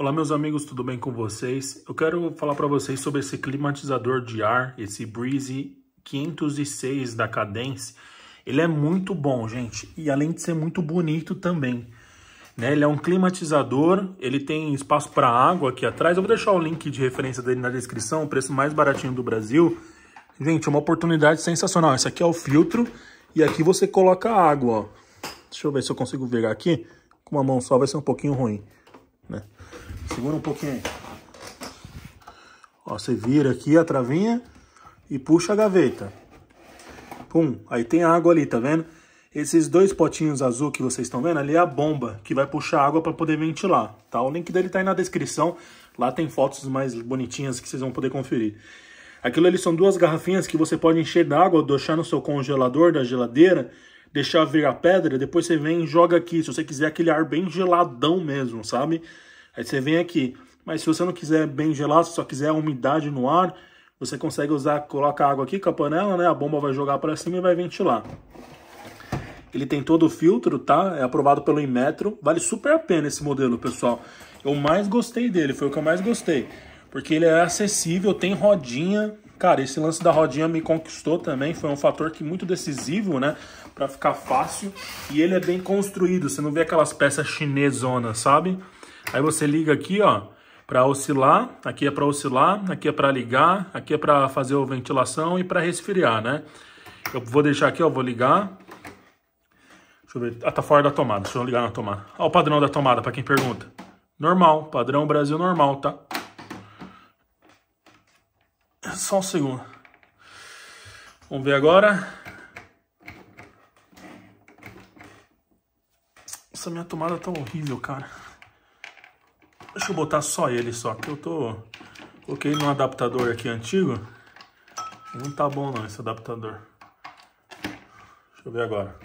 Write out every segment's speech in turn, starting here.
Olá, meus amigos, tudo bem com vocês? Eu quero falar para vocês sobre esse climatizador de ar, esse Breezy 506 da Cadence. Ele é muito bom, gente, e além de ser muito bonito também. Né? Ele é um climatizador, ele tem espaço para água aqui atrás. Eu vou deixar o link de referência dele na descrição, o preço mais baratinho do Brasil. Gente, é uma oportunidade sensacional. Esse aqui é o filtro e aqui você coloca água. Ó. Deixa eu ver se eu consigo ver aqui. Com uma mão só vai ser um pouquinho ruim, né? Segura um pouquinho aí. Ó, você vira aqui a travinha e puxa a gaveta. Pum, aí tem a água ali, tá vendo? Esses dois potinhos azul que vocês estão vendo ali é a bomba que vai puxar água para poder ventilar, tá? O link dele tá aí na descrição. Lá tem fotos mais bonitinhas que vocês vão poder conferir. Aquilo ali são duas garrafinhas que você pode encher d'água, deixar no seu congelador da geladeira, deixar virar pedra, depois você vem e joga aqui, se você quiser aquele ar bem geladão mesmo, sabe? Aí você vem aqui. Mas se você não quiser bem gelado, se só quiser umidade no ar, você consegue usar, coloca água aqui com a panela, né? A bomba vai jogar para cima e vai ventilar. Ele tem todo o filtro, tá? É aprovado pelo Inmetro. Vale super a pena esse modelo, pessoal. Eu mais gostei dele, foi o que eu mais gostei. Porque ele é acessível, tem rodinha. Cara, esse lance da rodinha me conquistou também. Foi um fator que muito decisivo, né? Pra ficar fácil. E ele é bem construído. Você não vê aquelas peças chinesonas, sabe? Aí você liga aqui, ó, para oscilar, aqui é para oscilar, aqui é para ligar, aqui é para fazer a ventilação e para resfriar, né? Eu vou deixar aqui, ó, vou ligar. Deixa eu ver, ah, tá fora da tomada, deixa eu ligar na tomada. Ó o padrão da tomada, para quem pergunta. Normal, padrão Brasil normal, tá? Só um segundo. Vamos ver agora. Essa minha tomada tá horrível, cara. Deixa eu botar só ele só, que eu tô... Coloquei num adaptador aqui antigo. Não tá bom não esse adaptador. Deixa eu ver agora.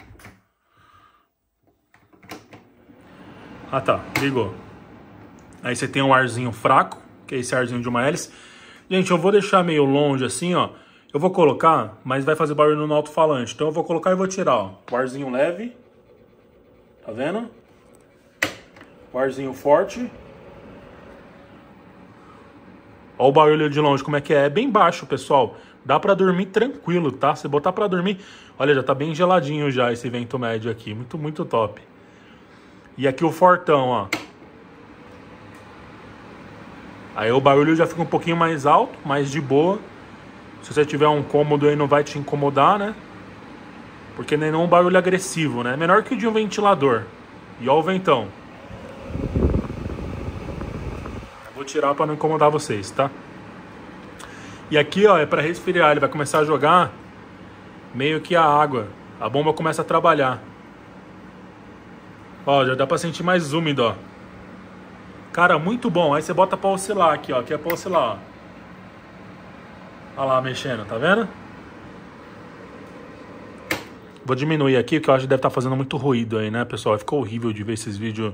Ah tá, ligou. Aí você tem um arzinho fraco, que é esse arzinho de uma hélice. Gente, eu vou deixar meio longe assim, ó. Eu vou colocar, mas vai fazer barulho no alto-falante. Então eu vou colocar e vou tirar, ó. O arzinho leve. Tá vendo? O arzinho forte. Olha o barulho de longe como é que é. É bem baixo, pessoal. Dá para dormir tranquilo, tá? Se botar para dormir... Olha, já tá bem geladinho já esse vento médio aqui. Muito, muito top. E aqui o fortão, ó. Aí o barulho já fica um pouquinho mais alto, mais de boa. Se você tiver um cômodo aí, não vai te incomodar, né? Porque nem é um barulho agressivo, né? Menor que o de um ventilador. E olha o ventão. vou tirar para não incomodar vocês, tá? E aqui, ó, é para resfriar. Ele vai começar a jogar meio que a água. A bomba começa a trabalhar. Ó, já dá para sentir mais úmido, ó. Cara, muito bom. Aí você bota para oscilar aqui, ó. Aqui é para oscilar, ó. Olha lá, mexendo, tá vendo? Vou diminuir aqui, que eu acho que deve estar tá fazendo muito ruído aí, né, pessoal? Ficou horrível de ver esses vídeos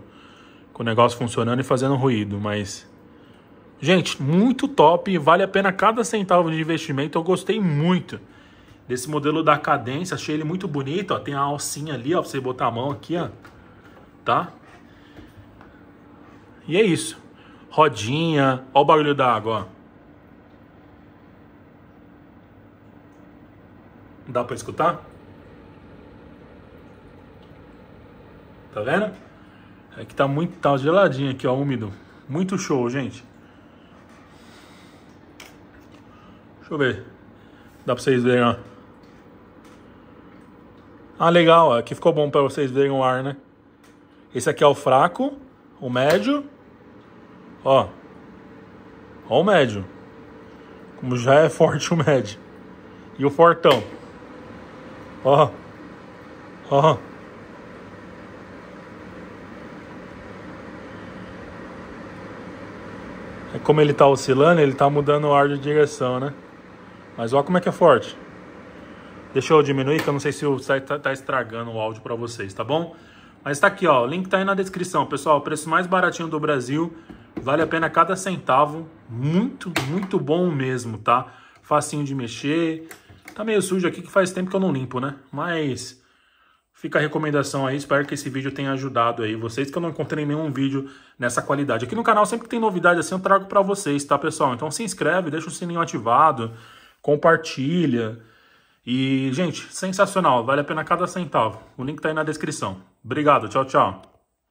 com o negócio funcionando e fazendo ruído, mas... Gente, muito top, vale a pena cada centavo de investimento. Eu gostei muito desse modelo da cadência, achei ele muito bonito, ó. Tem a alcinha ali, ó, pra você botar a mão aqui, ó. Tá? E é isso. Rodinha, ó o barulho da água, ó. Dá para escutar? Tá vendo? É que tá muito tá geladinho aqui, ó, úmido. Muito show, gente. Deixa eu ver. Dá pra vocês verem, ó. Ah, legal. Ó. Aqui ficou bom pra vocês verem o ar, né? Esse aqui é o fraco, o médio. Ó. Ó o médio. Como já é forte o médio. E o fortão. Ó. Ó. É como ele tá oscilando, ele tá mudando o ar de direção, né? Mas olha como é que é forte. Deixa eu diminuir, que eu não sei se o site tá, tá estragando o áudio para vocês, tá bom? Mas está aqui, ó, o link está aí na descrição. Pessoal, o preço mais baratinho do Brasil, vale a pena cada centavo. Muito, muito bom mesmo, tá? Facinho de mexer. Tá meio sujo aqui que faz tempo que eu não limpo, né? Mas fica a recomendação aí, espero que esse vídeo tenha ajudado aí vocês, que eu não encontrei nenhum vídeo nessa qualidade. Aqui no canal, sempre que tem novidade assim, eu trago para vocês, tá, pessoal? Então se inscreve, deixa o sininho ativado compartilha. E, gente, sensacional, vale a pena cada centavo. O link tá aí na descrição. Obrigado, tchau, tchau.